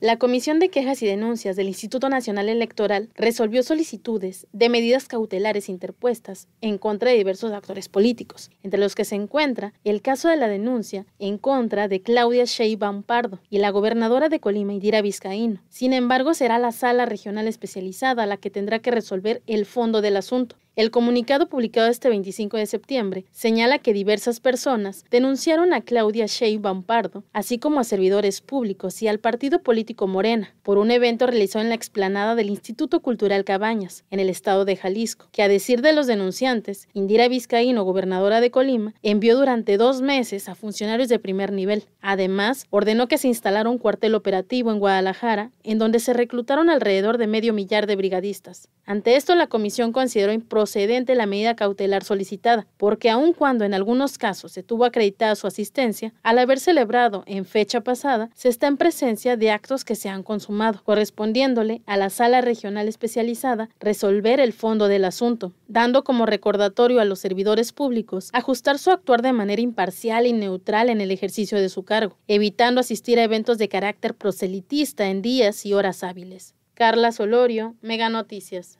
La Comisión de Quejas y Denuncias del Instituto Nacional Electoral resolvió solicitudes de medidas cautelares interpuestas en contra de diversos actores políticos, entre los que se encuentra el caso de la denuncia en contra de Claudia Sheinbaum Pardo y la gobernadora de Colima, Indira Vizcaíno. Sin embargo, será la sala regional especializada la que tendrá que resolver el fondo del asunto. El comunicado publicado este 25 de septiembre señala que diversas personas denunciaron a Claudia Sheinbaum Pardo, así como a servidores públicos y al partido político Morena, por un evento realizado en la explanada del Instituto Cultural Cabañas, en el estado de Jalisco, que a decir de los denunciantes, Indira Vizcaíno, gobernadora de Colima, envió durante dos meses a funcionarios de primer nivel. Además, ordenó que se instalara un cuartel operativo en Guadalajara, en donde se reclutaron alrededor de medio millar de brigadistas. Ante esto, la comisión consideró procedente la medida cautelar solicitada, porque aun cuando en algunos casos se tuvo acreditada su asistencia, al haber celebrado en fecha pasada, se está en presencia de actos que se han consumado, correspondiéndole a la sala regional especializada resolver el fondo del asunto, dando como recordatorio a los servidores públicos ajustar su actuar de manera imparcial y neutral en el ejercicio de su cargo, evitando asistir a eventos de carácter proselitista en días y horas hábiles. Carla Solorio, Mega Noticias.